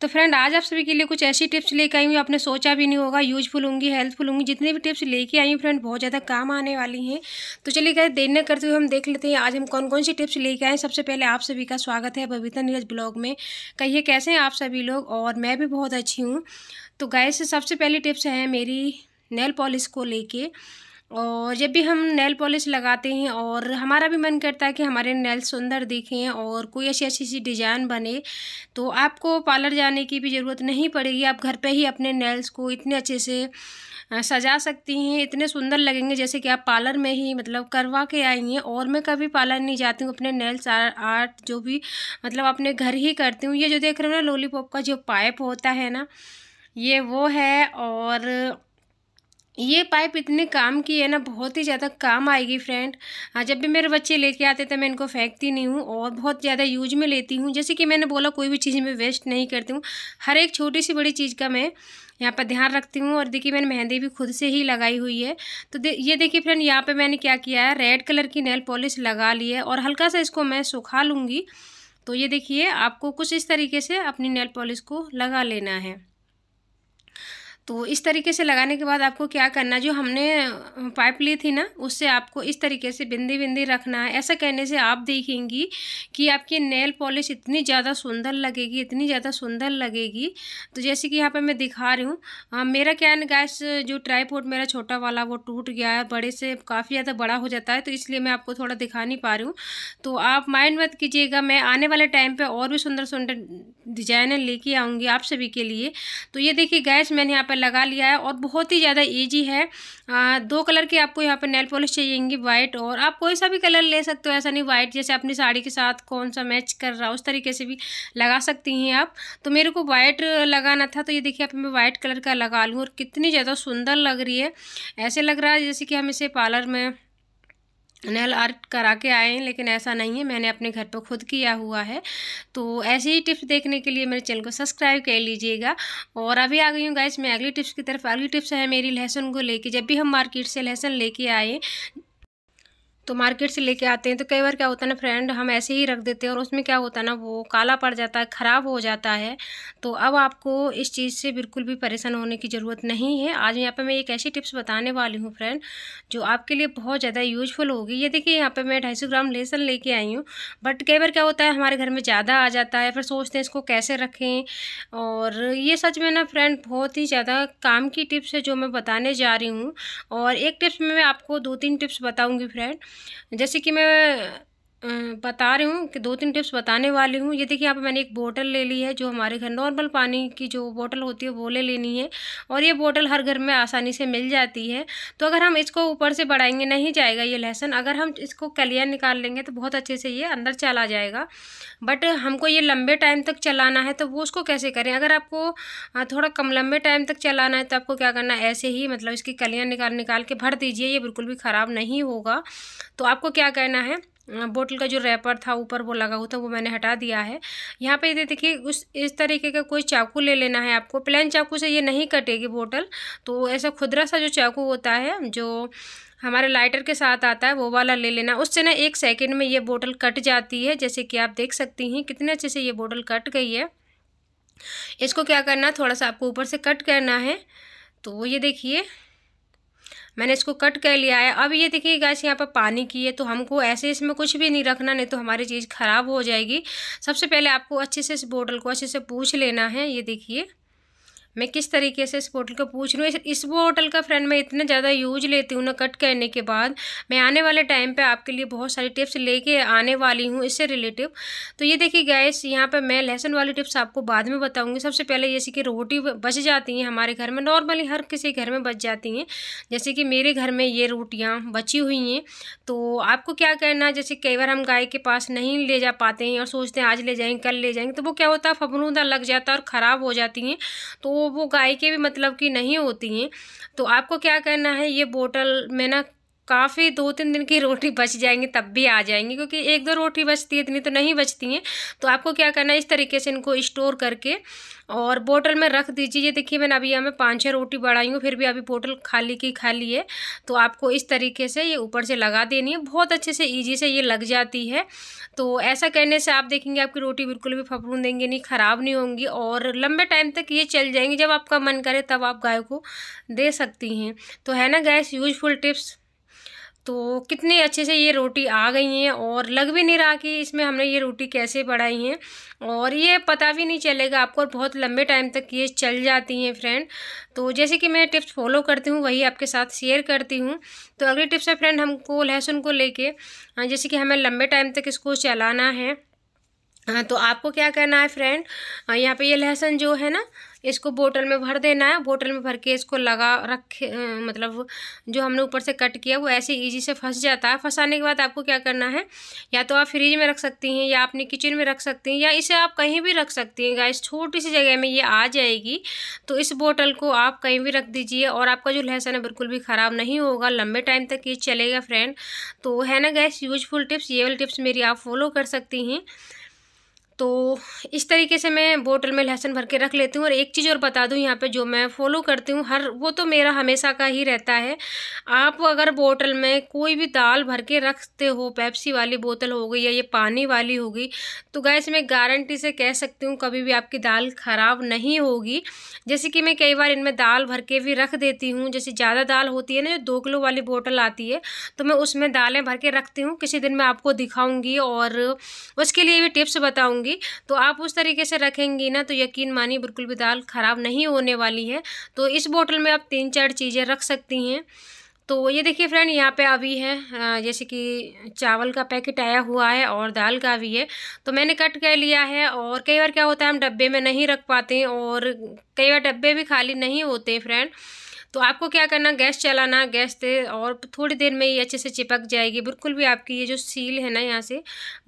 तो फ्रेंड आज आप सभी के लिए कुछ ऐसी टिप्स लेकर आई हूँ आपने सोचा भी नहीं होगा यूजफुल होंगी हेल्पफुल होंगी जितनी भी टिप्स लेके आई हूँ फ्रेंड बहुत ज़्यादा काम आने वाली हैं तो चलिए गए देर न करते हुए हम देख लेते हैं आज हम कौन कौन सी टिप्स लेके आए सबसे पहले आप सभी का स्वागत है बबीता नीरज ब्लॉग में कहिए कैसे हैं आप सभी लोग और मैं भी बहुत अच्छी हूँ तो गाय सबसे पहली टिप्स हैं मेरी नेल पॉलिश को लेके और जब भी हम नेल पॉलिश लगाते हैं और हमारा भी मन करता है कि हमारे नेल सुंदर दिखें और कोई अच्छी अच्छी सी डिज़ाइन बने तो आपको पार्लर जाने की भी ज़रूरत नहीं पड़ेगी आप घर पे ही अपने नेल्स को इतने अच्छे से सजा सकती हैं इतने सुंदर लगेंगे जैसे कि आप पार्लर में ही मतलब करवा के आई हैं और मैं कभी पार्लर नहीं जाती हूँ अपने नेल्स आर्ट जो भी मतलब अपने घर ही करती हूँ ये जो देख रहे हो ना लॉलीपॉप का जो पाइप होता है ना ये वो है और ये पाइप इतने काम की है ना बहुत ही ज़्यादा काम आएगी फ्रेंड हाँ, जब भी मेरे बच्चे लेके आते थे मैं इनको फेंकती नहीं हूँ और बहुत ज़्यादा यूज में लेती हूँ जैसे कि मैंने बोला कोई भी चीज़ में वेस्ट नहीं करती हूँ हर एक छोटी सी बड़ी चीज़ का मैं यहाँ पर ध्यान रखती हूँ और देखिए मैंने मेहंदी भी खुद से ही लगाई हुई है तो दे, ये देखिए फ्रेंड यहाँ पर मैंने क्या किया है रेड कलर की नेल पॉलिश लगा ली है और हल्का सा इसको मैं सुखा लूँगी तो ये देखिए आपको कुछ इस तरीके से अपनी नेल पॉलिश को लगा लेना है तो इस तरीके से लगाने के बाद आपको क्या करना जो हमने पाइप ली थी ना उससे आपको इस तरीके से बिंदी बिंदी रखना है ऐसा कहने से आप देखेंगी कि आपकी नेल पॉलिश इतनी ज़्यादा सुंदर लगेगी इतनी ज़्यादा सुंदर लगेगी तो जैसे कि यहाँ पर मैं दिखा रही हूँ मेरा क्या है गैस जो ट्राईपोर्ट मेरा छोटा वाला वो टूट गया है बड़े से काफ़ी ज़्यादा बड़ा हो जाता है तो इसलिए मैं आपको थोड़ा दिखा नहीं पा रही हूँ तो आप माइंड मत कीजिएगा मैं आने वाले टाइम पर और भी सुंदर सुंदर डिजाइनर लेके आऊँगी आप सभी के लिए तो ये देखिए गैस मैंने यहाँ पर लगा लिया है और बहुत ही ज़्यादा ईजी है आ, दो कलर के आपको यहाँ पर नेल पॉलिश चाहिएगी वाइट और आप कोई सा भी कलर ले सकते हो ऐसा नहीं वाइट जैसे अपनी साड़ी के साथ कौन सा मैच कर रहा उस तरीके से भी लगा सकती हैं आप तो मेरे को वाइट लगाना था तो ये देखिए आप मैं वाइट कलर का लगा लूँ और कितनी ज़्यादा सुंदर लग रही है ऐसे लग रहा है जैसे कि हम इसे पार्लर में नेल आर्ट करा के आए हैं लेकिन ऐसा नहीं है मैंने अपने घर पर खुद किया हुआ है तो ऐसी ही टिप्स देखने के लिए मेरे चैनल को सब्सक्राइब कर लीजिएगा और अभी आ गई हूँ गाइज मैं अगली टिप्स की तरफ अगली टिप्स है मेरी लहसुन को लेके जब भी हम मार्केट से लहसुन लेके आए तो मार्केट से लेके आते हैं तो कई बार क्या होता है ना फ्रेंड हम ऐसे ही रख देते हैं और उसमें क्या होता है ना वो काला पड़ जाता है ख़राब हो जाता है तो अब आपको इस चीज़ से बिल्कुल भी परेशान होने की ज़रूरत नहीं है आज यहाँ पे मैं एक ऐसी टिप्स बताने वाली हूँ फ्रेंड जो आपके लिए बहुत ज़्यादा यूजफुल होगी ये देखिए यहाँ पर मैं ढाई ग्राम लहसुन ले आई हूँ बट कई बार क्या होता है हमारे घर में ज़्यादा आ जाता है फिर सोचते हैं इसको कैसे रखें और ये सच में ना फ्रेंड बहुत ही ज़्यादा काम की टिप्स है जो मैं बताने जा रही हूँ और एक टिप्स में मैं आपको दो तीन टिप्स बताऊँगी फ्रेंड जैसे कि मैं बता रही हूँ कि दो तीन टिप्स बताने वाली हूँ ये देखिए यहाँ पर मैंने एक बोतल ले ली है जो हमारे घर नॉर्मल पानी की जो बोतल होती है वो ले लेनी है और ये बोतल हर घर में आसानी से मिल जाती है तो अगर हम इसको ऊपर से बढ़ाएंगे नहीं जाएगा ये लहसुन अगर हम इसको कलिया निकाल लेंगे तो बहुत अच्छे से ये अंदर चला जाएगा बट हमको ये लंबे टाइम तक चलाना है तो वो उसको कैसे करें अगर आपको थोड़ा कम लंबे टाइम तक चलाना है तो आपको क्या करना है ऐसे ही मतलब इसकी कलियाँ निकाल निकाल के भर दीजिए ये बिल्कुल भी ख़राब नहीं होगा तो आपको क्या कहना है बोतल का जो रैपर था ऊपर वो लगा हुआ था वो मैंने हटा दिया है यहाँ पे ये देखिए उस इस तरीके का कोई चाकू ले लेना है आपको प्लेन चाकू से ये नहीं कटेगी बोतल तो ऐसा खुदरा सा जो चाकू होता है जो हमारे लाइटर के साथ आता है वो वाला ले लेना उससे ना एक सेकेंड में ये बोतल कट जाती है जैसे कि आप देख सकती हैं कितने अच्छे से ये बोतल कट गई है इसको क्या करना थोड़ा सा आपको ऊपर से कट करना है तो ये देखिए मैंने इसको कट कर लिया है अब ये देखिए गैस यहाँ पर पानी की है तो हमको ऐसे इसमें कुछ भी नहीं रखना नहीं तो हमारी चीज़ ख़राब हो जाएगी सबसे पहले आपको अच्छे से इस बोटल को अच्छे से पूछ लेना है ये देखिए मैं किस तरीके से इस बोटल को पूछ रही हूँ इस बोटल का फ्रेंड मैं इतना ज़्यादा यूज लेती हूँ ना कट करने के बाद मैं आने वाले टाइम पर आपके लिए बहुत सारी टिप्स लेके आने वाली हूँ इससे रिलेटिव तो ये देखिए गैस यहाँ पर मैं लहसुन वाली टिप्स आपको बाद में बताऊँगी सबसे पहले जैसे कि रोटी बच जाती हैं हमारे घर में नॉर्मली हर किसी घर में बच जाती हैं जैसे कि मेरे घर में ये रोटियाँ बची हुई हैं तो आपको क्या करना जैसे कई बार हम गाय के पास नहीं ले जा पाते हैं और सोचते हैं आज ले जाएंगे कल ले जाएंगे तो वो क्या होता है फफरूदा लग जाता है और ख़राब हो जाती हैं तो वो गाय के भी मतलब कि नहीं होती हैं तो आपको क्या करना है ये बोतल में ना काफ़ी दो तीन दिन की रोटी बच जाएंगी तब भी आ जाएंगी क्योंकि एक दो रोटी बचती है इतनी तो नहीं बचती हैं तो आपको क्या करना है इस तरीके से इनको स्टोर करके और बोतल में रख दीजिए ये देखिए मैंने अभी हमें पाँच छः रोटी बढ़ाई हूँ फिर भी अभी बोतल खाली की खाली है तो आपको इस तरीके से ये ऊपर से लगा देनी है बहुत अच्छे से ईजी से ये लग जाती है तो ऐसा करने से आप देखेंगे आपकी रोटी बिल्कुल भी फपड़ू देंगे नहीं ख़राब नहीं होंगी और लंबे टाइम तक ये चल जाएंगी जब आपका मन करे तब आप गाय को दे सकती हैं तो है ना गैस यूजफुल टिप्स तो कितने अच्छे से ये रोटी आ गई हैं और लग भी नहीं रहा कि इसमें हमने ये रोटी कैसे बढ़ाई हैं और ये पता भी नहीं चलेगा आपको और बहुत लंबे टाइम तक ये चल जाती हैं फ्रेंड तो जैसे कि मैं टिप्स फॉलो करती हूँ वही आपके साथ शेयर करती हूँ तो अगली टिप्स है फ्रेंड हमको लहसुन को लेके जैसे कि हमें लंबे टाइम तक इसको चलाना है हाँ तो आपको क्या करना है फ्रेंड यहाँ पे ये लहसुन जो है ना इसको बोतल में भर देना है बोतल में भर के इसको लगा रख मतलब जो हमने ऊपर से कट किया वो ऐसे इजी से फंस जाता है फंसाने के बाद आपको क्या करना है या तो आप फ्रिज में रख सकती हैं या अपने किचन में रख सकती हैं या इसे आप कहीं भी रख सकती हैं गाइस छोटी सी जगह में ये आ जाएगी तो इस बोतल को आप कहीं भी रख दीजिए और आपका जो लहसुन है बिल्कुल भी ख़राब नहीं होगा लंबे टाइम तक ये चलेगा फ्रेंड तो है ना गैस यूजफुल टिप्स ये वाली टिप्स मेरी आप फॉलो कर सकती हैं तो इस तरीके से मैं बोतल में लहसुन भर के रख लेती हूँ और एक चीज़ और बता दूँ यहाँ पे जो मैं फॉलो करती हूँ हर वो तो मेरा हमेशा का ही रहता है आप अगर बोतल में कोई भी दाल भर के रखते हो पेप्सी वाली बोतल हो गई या ये पानी वाली होगी तो गैस मैं गारंटी से कह सकती हूँ कभी भी आपकी दाल ख़राब नहीं होगी जैसे कि मैं कई बार इनमें दाल भर के भी रख देती हूँ जैसे ज़्यादा दाल होती है ना जो दो किलो वाली बोतल आती है तो मैं उसमें दालें भर के रखती हूँ किसी दिन मैं आपको दिखाऊँगी और उसके लिए भी टिप्स बताऊँगी होगी तो आप उस तरीके से रखेंगी ना तो यकीन मानिए बिल्कुल भी दाल ख़राब नहीं होने वाली है तो इस बोतल में आप तीन चार चीज़ें रख सकती हैं तो ये देखिए फ्रेंड यहाँ पे अभी है जैसे कि चावल का पैकेट आया हुआ है और दाल का भी है तो मैंने कट कर लिया है और कई बार क्या होता है हम डब्बे में नहीं रख पाते और कई बार डब्बे भी खाली नहीं होते फ्रेंड तो आपको क्या करना गैस चलाना गैस से और थोड़ी देर में ये अच्छे से चिपक जाएगी बिल्कुल भी आपकी ये जो सील है ना यहाँ से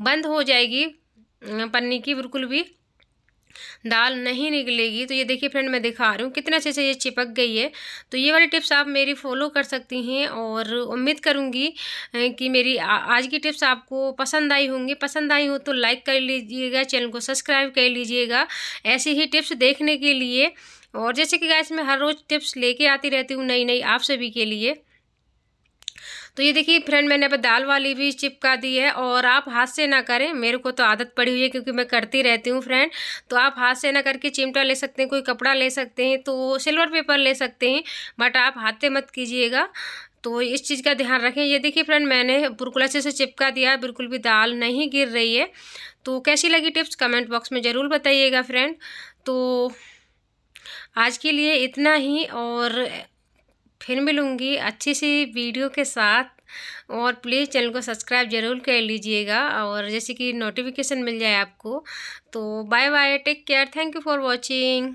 बंद हो जाएगी पन्नी की बिल्कुल भी दाल नहीं निकलेगी तो ये देखिए फ्रेंड मैं दिखा रही हूँ कितने अच्छे से ये चिपक गई है तो ये वाली टिप्स आप मेरी फॉलो कर सकती हैं और उम्मीद करूँगी कि मेरी आज की टिप्स आपको पसंद आई होंगी पसंद आई हो तो लाइक कर लीजिएगा चैनल को सब्सक्राइब कर लीजिएगा ऐसी ही टिप्स देखने के लिए और जैसे कि गैस मैं हर रोज़ टिप्स लेके आती रहती हूँ नई नई आप सभी के लिए तो ये देखिए फ्रेंड मैंने अब दाल वाली भी चिपका दी है और आप हाथ से ना करें मेरे को तो आदत पड़ी हुई है क्योंकि मैं करती रहती हूँ फ्रेंड तो आप हाथ से ना करके चिमटा ले सकते हैं कोई कपड़ा ले सकते हैं तो सिल्वर पेपर ले सकते हैं बट आप हाथ से मत कीजिएगा तो इस चीज़ का ध्यान रखें ये देखिए फ्रेंड मैंने बिल्कुल अच्छे से चिपका दिया बिल्कुल भी दाल नहीं गिर रही है तो कैसी लगी टिप्स कमेंट बॉक्स में ज़रूर बताइएगा फ्रेंड तो आज के लिए इतना ही और फिर मिलूँगी अच्छी सी वीडियो के साथ और प्लीज़ चैनल को सब्सक्राइब ज़रूर कर लीजिएगा और जैसे कि नोटिफिकेशन मिल जाए आपको तो bye bye take care thank you for watching